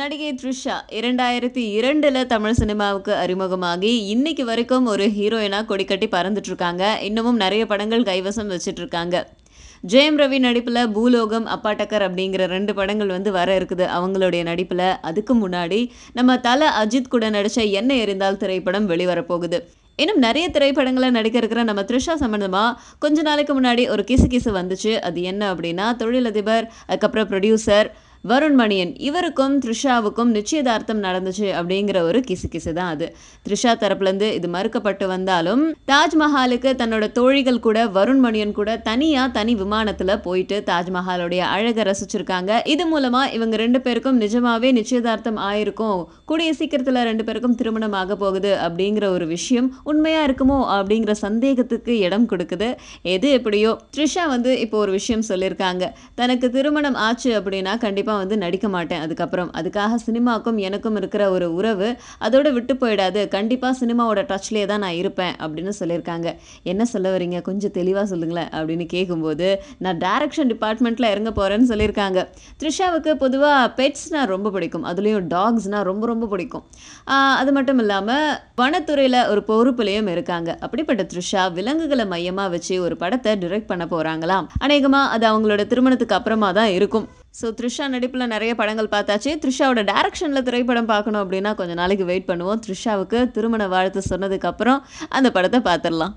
நடிகை த்ரிஷா இரண்டாயிரத்தி இரண்டில் தமிழ் சினிமாவுக்கு அறிமுகமாகி இன்னைக்கு வரைக்கும் ஒரு ஹீரோயினாக கொடிக்கட்டி பறந்துட்டுருக்காங்க இன்னமும் நிறைய படங்கள் கைவசம் வச்சிட்ருக்காங்க ஜெயம் ரவி நடிப்பில் பூலோகம் அப்பாட்டக்கர் அப்படிங்கிற ரெண்டு படங்கள் வந்து வர இருக்குது அவங்களுடைய நடிப்பில் அதுக்கு முன்னாடி நம்ம தலை அஜித் கூட நடித்த என்ன எரிந்தால் திரைப்படம் வெளிவரப்போகுது இன்னும் நிறைய திரைப்படங்களை நடிக்க இருக்கிற நம்ம த்ரிஷா சம்மந்தமாக கொஞ்ச நாளைக்கு முன்னாடி ஒரு கிசு கிசு வந்துச்சு அது என்ன அப்படின்னா தொழிலதிபர் அதுக்கப்புறம் ப்ரொடியூசர் வருண்மணியன் இவருக்கும் த்ரிஷாவுக்கும் நிச்சயதார்த்தம் நடந்துச்சு அப்படிங்கிற ஒரு கிசு கிசு தான் அது த்ரிஷா தரப்புலேருந்து இது மறுக்கப்பட்டு வந்தாலும் தாஜ்மஹாலுக்கு தன்னோட தோழிகள் கூட வருண்மணியன் கூட தனியாக தனி விமானத்தில் போயிட்டு தாஜ்மஹாலுடைய அழகை ரசிச்சிருக்காங்க இது மூலமாக இவங்க ரெண்டு பேருக்கும் நிஜமாவே நிச்சயதார்த்தம் ஆயிருக்கும் கூடிய சீக்கிரத்தில் ரெண்டு பேருக்கும் திருமணம் ஆக போகுது அப்படிங்கிற ஒரு விஷயம் உண்மையாக இருக்குமோ அப்படிங்கிற சந்தேகத்துக்கு இடம் கொடுக்குது எது எப்படியோ த்ரிஷா வந்து இப்போ ஒரு விஷயம் சொல்லியிருக்காங்க தனக்கு திருமணம் ஆச்சு அப்படின்னா கண்டிப்பாக கண்டிப்பாக வந்து நடிக்க மாட்டேன் அதுக்கப்புறம் அதுக்காக சினிமாவுக்கும் எனக்கும் இருக்கிற ஒரு உறவு அதோட விட்டு போயிடாது கண்டிப்பாக சினிமாவோட டச்லேயே தான் நான் இருப்பேன் அப்படின்னு சொல்லியிருக்காங்க என்ன சொல்ல வரீங்க கொஞ்சம் தெளிவாக சொல்லுங்களேன் அப்படின்னு கேட்கும்போது நான் டேரக்ஷன் டிபார்ட்மெண்ட்டில் இறங்க போகிறேன்னு சொல்லியிருக்காங்க த்ரிஷாவுக்கு பொதுவாக பெட்ஸ்னால் ரொம்ப பிடிக்கும் அதுலேயும் டாக்ஸ்னால் ரொம்ப ரொம்ப பிடிக்கும் அது மட்டும் இல்லாமல் வனத்துறையில் ஒரு பொறுப்புலையும் இருக்காங்க அப்படிப்பட்ட த்ரிஷா விலங்குகளை மையமாக வச்சு ஒரு படத்தை டிரெக்ட் பண்ண போகிறாங்களாம் அநேகமாக அது அவங்களோட திருமணத்துக்கு அப்புறமா தான் இருக்கும் ஸோ த்ரிஷா நடிப்பில் நிறைய படங்கள் பார்த்தாச்சு த்ரிஷாவோட டேரக்ஷனில் திரைப்படம் பார்க்கணும் அப்படின்னா கொஞ்சம் நாளைக்கு வெயிட் பண்ணுவோம் த்ரிஷாவுக்கு திருமண வாழ்த்து சொன்னதுக்கப்புறம் அந்த படத்தை பார்த்துடலாம்